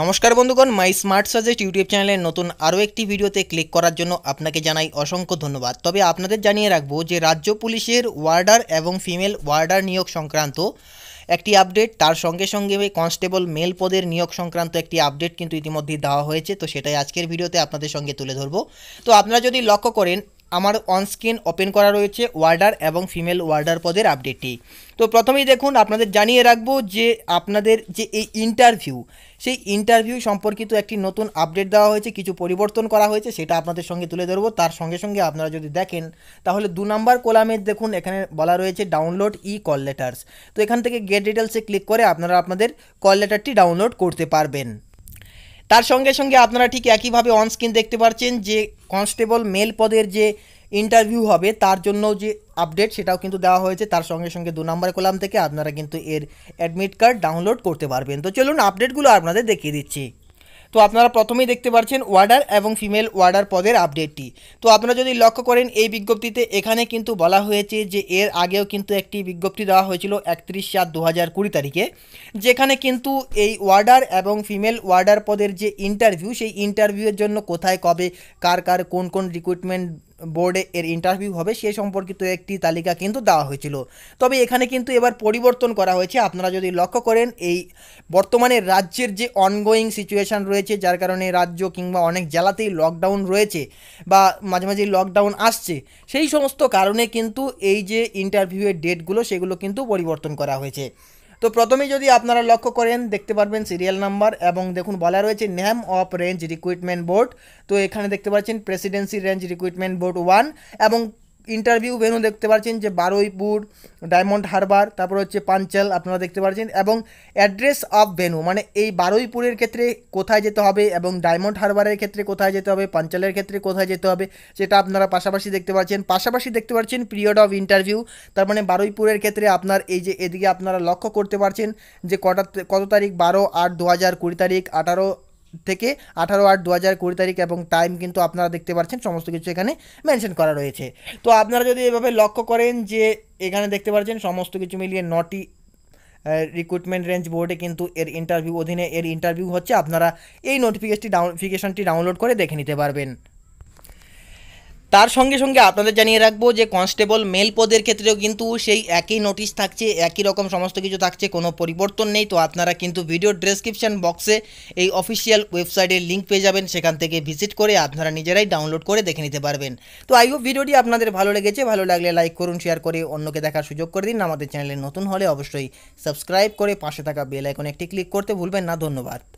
নমস্কার বন্ধুগণ মাই smart suggest YouTube চ্যানেলের নতুন আরও একটি ভিডিওতে ক্লিক করার জন্য আপনাকে জানাই অসংখ্য ধন্যবাদ তবে আপনাদের জানিয়ে রাখবো যে রাজ্য পুলিশের ওয়ার্ডার এবং ফিমেল ওয়ার্ডার নিয়োগ সংক্রান্ত একটি আপডেট তার সঙ্গে সঙ্গে কনস্টেবল মেল পদের নিয়োগ সংক্রান্ত একটি আপডেট কিন্তু ইতিমধ্যেই দেওয়া হয়েছে তো সেটাই আজকের ভিডিওতে আপনাদের সঙ্গে তুলে ধরবো তো আপনারা যদি লক্ষ্য করেন আমার অনস্ক্রিন ওপেন করা রয়েছে ওয়ার্ডার এবং ফিমেল ওয়ার্ডার পদের আপডেটটি তো প্রথমেই দেখুন আপনাদের জানিয়ে রাখবো যে আপনাদের যে এই ইন্টারভিউ সেই ইন্টারভিউ সম্পর্কিত একটি নতুন আপডেট দেওয়া হয়েছে কিছু পরিবর্তন করা হয়েছে সেটা আপনাদের সঙ্গে তুলে ধরবো তার সঙ্গে সঙ্গে আপনারা যদি দেখেন তাহলে দু নম্বর কোলামে দেখুন এখানে বলা রয়েছে ডাউনলোড ই কল লেটার্স তো এখান থেকে গেট ডিটেলসে ক্লিক করে আপনারা আপনাদের কল লেটারটি ডাউনলোড করতে পারবেন তার সঙ্গে সঙ্গে আপনারা ঠিক একইভাবে অন স্ক্রিন দেখতে পাচ্ছেন যে কনস্টেবল মেল পদের যে ইন্টারভিউ হবে তার জন্য যে আপডেট সেটাও কিন্তু দেওয়া হয়েছে তার সঙ্গে সঙ্গে দু নম্বর কলাম থেকে আপনারা কিন্তু এর অ্যাডমিট কার্ড ডাউনলোড করতে পারবেন তো চলুন আপডেটগুলো আপনাদের দেখিয়ে দিচ্ছি তো আপনারা প্রথমেই দেখতে পাচ্ছেন ওয়ার্ডার এবং ফিমেল ওয়ার্ডার পদের আপডেটটি তো আপনারা যদি লক্ষ্য করেন এই বিজ্ঞপ্তিতে এখানে কিন্তু বলা হয়েছে যে এর আগেও কিন্তু একটি বিজ্ঞপ্তি দেওয়া হয়েছিল একত্রিশ সাত দু হাজার কুড়ি তারিখে যেখানে কিন্তু এই ওয়ার্ডার এবং ফিমেল ওয়ার্ডার পদের যে ইন্টারভিউ সেই ইন্টারভিউয়ের জন্য কোথায় কবে কার কার কোন কোন রিক্রুটমেন্ট বোর্ডে এর ইন্টারভিউ হবে সে সম্পর্কিত একটি তালিকা কিন্তু দেওয়া হয়েছিল তবে এখানে কিন্তু এবার পরিবর্তন করা হয়েছে আপনারা যদি লক্ষ্য করেন এই বর্তমানে রাজ্যের যে অনগোয়িং সিচুয়েশান রয়েছে যার কারণে রাজ্য কিংবা অনেক জেলাতেই লকডাউন রয়েছে বা মাঝে মাঝে লকডাউন আসছে সেই সমস্ত কারণে কিন্তু এই যে ইন্টারভিউয়ের ডেটগুলো সেগুলো কিন্তু পরিবর্তন করা হয়েছে তো প্রথমেই যদি আপনারা লক্ষ্য করেন দেখতে পারবেন সিরিয়াল নাম্বার এবং দেখুন বলা রয়েছে name of range recruitment board তো এখানে দেখতে পাচ্ছেন presidency range recruitment board one এবং ইন্টারভিউ ভেনু দেখতে পাচ্ছেন যে বারুইপুর ডায়মন্ড হারবার তারপর হচ্ছে পাঞ্চাল আপনারা দেখতে পাচ্ছেন এবং অ্যাড্রেস অফ ভেনু মানে এই বারুইপুরের ক্ষেত্রে কোথায় যেতে হবে এবং ডায়মন্ড হারবারের ক্ষেত্রে কোথায় যেতে হবে পাঞ্চালের ক্ষেত্রে কোথায় যেতে হবে সেটা আপনারা পাশাপাশি দেখতে পাচ্ছেন পাশাপাশি দেখতে পাচ্ছেন পিরিয়ড অফ ইন্টারভিউ তার মানে বারুইপুরের ক্ষেত্রে আপনার এই যে এদিকে আপনারা লক্ষ্য করতে পারছেন যে কটা কত তারিখ বারো আট দু হাজার কুড়ি তারিখ আঠারো থেকে আঠারো আট দু হাজার কুড়ি তারিখ এবং টাইম কিন্তু আপনারা দেখতে পাচ্ছেন সমস্ত কিছু এখানে মেনশন করা রয়েছে তো আপনারা যদি এভাবে লক্ষ্য করেন যে এখানে দেখতে পাচ্ছেন সমস্ত কিছু মিলিয়ে নটি রিক্রুটমেন্ট রেঞ্জ বোর্ডে কিন্তু এর ইন্টারভিউ অধীনে এর ইন্টারভিউ হচ্ছে আপনারা এই নোটিফিকেশনটি ডাউন ডাউনলোড করে দেখে নিতে পারবেন তার সঙ্গে সঙ্গে আপনাদের জানিয়ে রাখবো যে কনস্টেবল মেল পদের ক্ষেত্রেও কিন্তু সেই একই নোটিশ থাকছে একই রকম সমস্ত কিছু থাকছে কোনো পরিবর্তন নেই তো আপনারা কিন্তু ভিডিও ডেসক্রিপশান বক্সে এই অফিসিয়াল ওয়েবসাইটের লিঙ্ক পেয়ে যাবেন সেখান থেকে ভিজিট করে আপনারা নিজেরাই ডাউনলোড করে দেখে নিতে পারবেন তো আই হোপ ভিডিওটি আপনাদের ভালো লেগেছে ভালো লাগলে লাইক করুন শেয়ার করে অন্যকে দেখার সুযোগ করে দিন আমাদের চ্যানেলে নতুন হলে অবশ্যই সাবস্ক্রাইব করে পাশে থাকা বেল আইকনে একটি ক্লিক করতে ভুলবেন না ধন্যবাদ